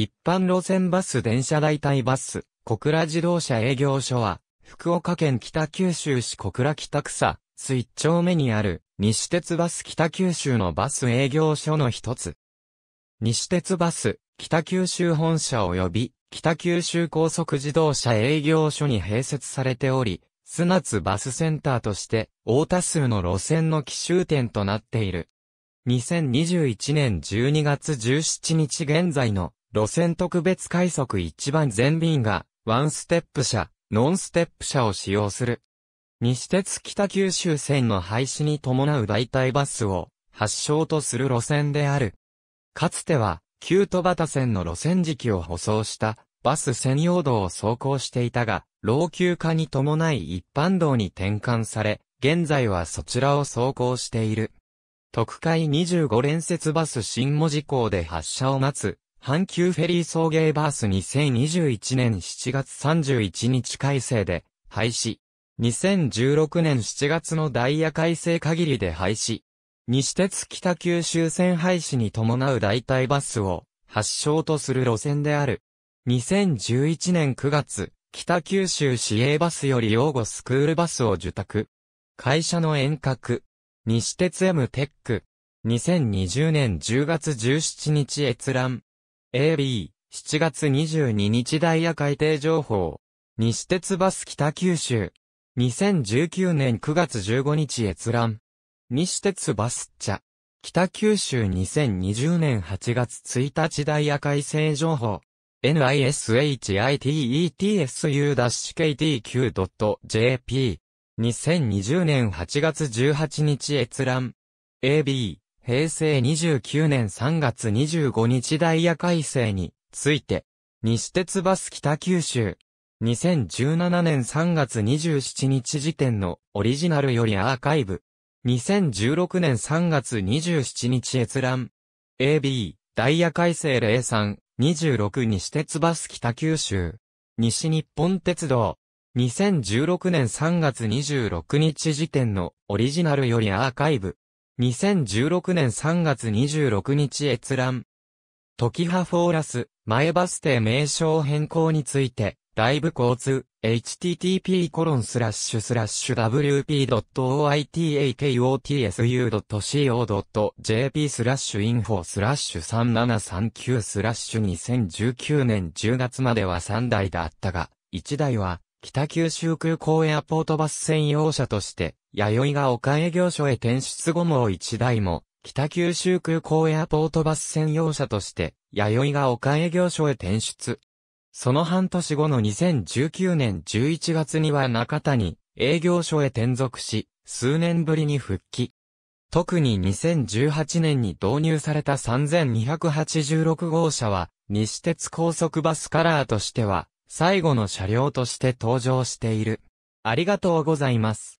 一般路線バス電車代替バス、小倉自動車営業所は、福岡県北九州市小倉北草、水丁目にある、西鉄バス北九州のバス営業所の一つ。西鉄バス、北九州本社及び、北九州高速自動車営業所に併設されており、砂津バスセンターとして、大多数の路線の奇襲点となっている。2021年12月17日現在の路線特別快速一番全便が、ワンステップ車、ノンステップ車を使用する。西鉄北九州線の廃止に伴う代替バスを発祥とする路線である。かつては、旧戸端線の路線時期を舗装したバス専用道を走行していたが、老朽化に伴い一般道に転換され、現在はそちらを走行している。特快25連節バス新文字港で発車を待つ阪急フェリー送迎バース2021年7月31日改正で廃止。2016年7月のダイヤ改正限りで廃止。西鉄北九州線廃止に伴う代替バスを発祥とする路線である。2011年9月、北九州市営バスより養護スクールバスを受託。会社の遠隔。西鉄 M テック。2020年10月17日閲覧。AB、7月22日ダイヤ改定情報。西鉄バス北九州。2019年9月15日閲覧。西鉄バスゃ。北九州2020年8月1日ダイヤ改正情報。n i s h i t e t s u k t q j p 2020年8月18日閲覧。AB、平成29年3月25日ダイヤ改正について、西鉄バス北九州、2017年3月27日時点のオリジナルよりアーカイブ、2016年3月27日閲覧、AB、ダイヤ改正03、26西鉄バス北九州、西日本鉄道、2016年3月26日時点のオリジナルよりアーカイブ、2016年3月26日閲覧。時派フォーラス、前バス停名称変更について、ライブ交通、http://wp.oitakotsu.co.jp コロンスラッシュスラッシュインフォスラッシュ3739スラッシュ2019年10月までは3台だったが、1台は北九州空港エアポートバス専用車として、弥生が岡営業所へ転出後も一台も、北九州空港エアポートバス専用車として、弥生が岡営業所へ転出。その半年後の2019年11月には中谷、営業所へ転属し、数年ぶりに復帰。特に2018年に導入された3286号車は、西鉄高速バスカラーとしては、最後の車両として登場している。ありがとうございます。